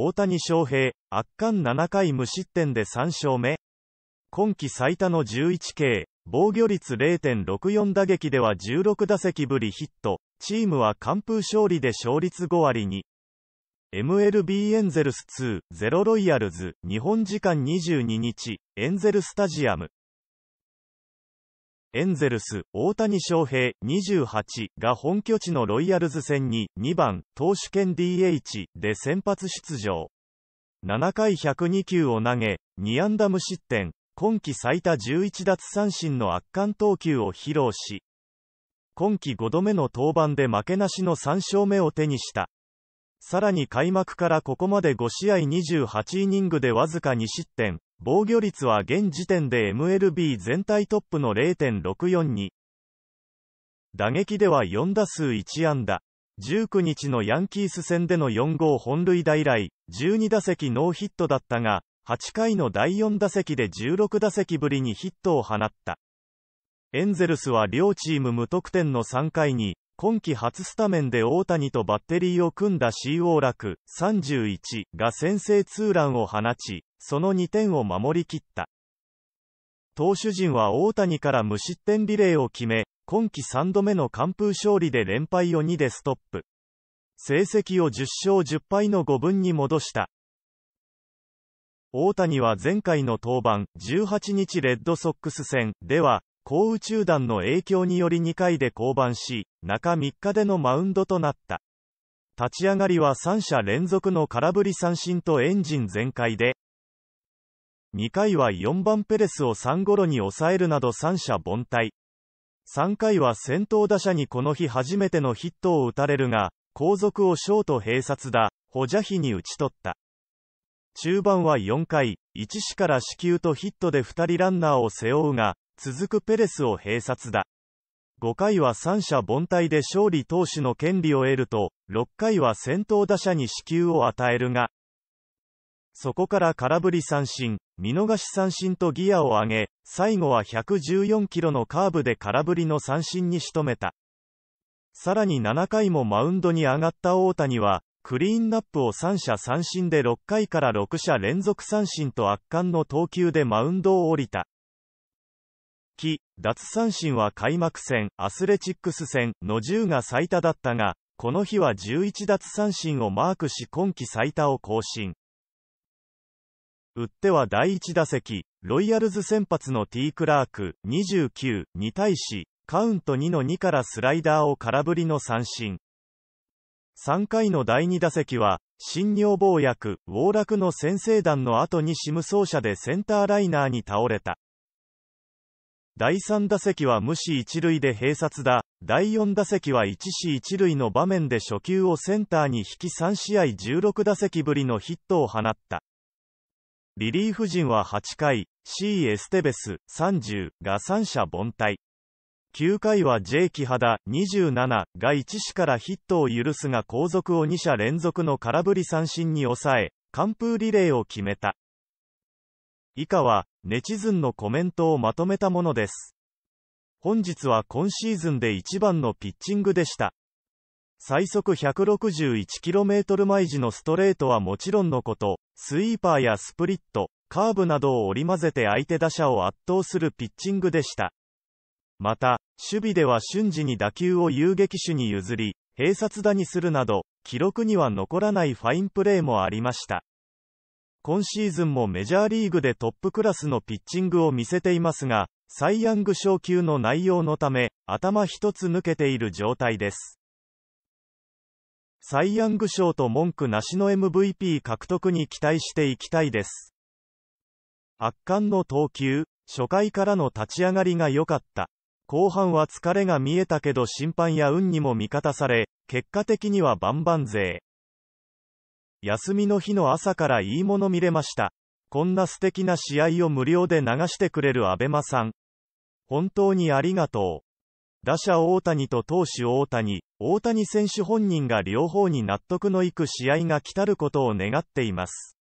大谷翔平、圧巻7回無失点で3勝目。今季最多の 11K、防御率0.64打撃では16打席ぶりヒット、チームは完封勝利で勝率5割に。MLB エンゼルス2、ゼロロイヤルズ、日本時間22日、エンゼルスタジアム。エンゼルス、大谷翔平、28が本拠地のロイヤルズ戦に2番、投手兼 DH で先発出場。7回102球を投げ、2安打無失点、今季最多11奪三振の圧巻投球を披露し、今季5度目の登板で負けなしの3勝目を手にした。さらに開幕からここまで5試合28イニングでわずか2失点、防御率は現時点で MLB 全体トップの0.64に、打撃では4打数1安打。19日のヤンキース戦での4号本塁打以来、12打席ノーヒットだったが、8回の第4打席で16打席ぶりにヒットを放った。エンゼルスは両チーム無得点の3回に、今季初スタメンで大谷とバッテリーを組んだ C o 楽ラク31が先制ツーランを放ち、その2点を守り切った。投手陣は大谷から無失点リレーを決め、今季3度目の完封勝利で連敗を2でストップ。成績を10勝10敗の5分に戻した。大谷は前回の登板、18日レッドソックス戦では、高宇宙団の影響により2回で降板し、中3日でのマウンドとなった。立ち上がりは3者連続の空振り三振とエンジン全開で、2回は4番ペレスを3ゴロに抑えるなど三者凡退。3回は先頭打者にこの日初めてのヒットを打たれるが、後続をショート併殺だ、補ジ費に打ち取った。中盤は4回、1死から死球とヒットで2人ランナーを背負うが、続くペレスを併殺だ。5回は三者凡退で勝利投手の権利を得ると、6回は先頭打者に支給を与えるが、そこから空振り三振、見逃し三振とギアを上げ、最後は114キロのカーブで空振りの三振に仕留めた。さらに7回もマウンドに上がった大谷は、クリーンナップを3者三振で6回から6者連続三振と圧巻の投球でマウンドを降りた。き、奪三振は開幕戦、アスレチックス戦の10が最多だったが、この日は11奪三振をマークし今季最多を更新。打っては第1打席、ロイヤルズ先発の T クラーク29に対し、カウント2の2からスライダーを空振りの三振。3回の第2打席は、新尿房薬、ウォーラクの先制弾の後にシム奏者でセンターライナーに倒れた。第3打席は無視一塁で併殺だ。第4打席は1死一塁の場面で初球をセンターに引き3試合16打席ぶりのヒットを放った。リリーフ陣は8回、C・ エステベス、30が三者凡退。9回は J・ キハダ、27が1死からヒットを許すが後続を2者連続の空振り三振に抑え、完封リレーを決めた。以下は、ネチズンのコメントをまとめたものです。本日は今シーズンで一番のピッチングでした。最速 161km 毎時のストレートはもちろんのこと、スイーパーやスプリット、カーブなどを織り交ぜて相手打者を圧倒するピッチングでした。また、守備では瞬時に打球を遊撃手に譲り、併殺打にするなど、記録には残らないファインプレーもありました。今シーズンもメジャーリーグでトップクラスのピッチングを見せていますが、サイ・ヤング賞級の内容のため、頭一つ抜けている状態です。サイ・ヤング賞と文句なしの MVP 獲得に期待していきたいです。圧巻の投球、初回からの立ち上がりが良かった。後半は疲れが見えたけど審判や運にも味方され、結果的には万々勢。休みの日の朝からいいもの見れました。こんな素敵な試合を無料で流してくれるアベマさん。本当にありがとう。打者大谷と投手大谷、大谷選手本人が両方に納得のいく試合が来たることを願っています。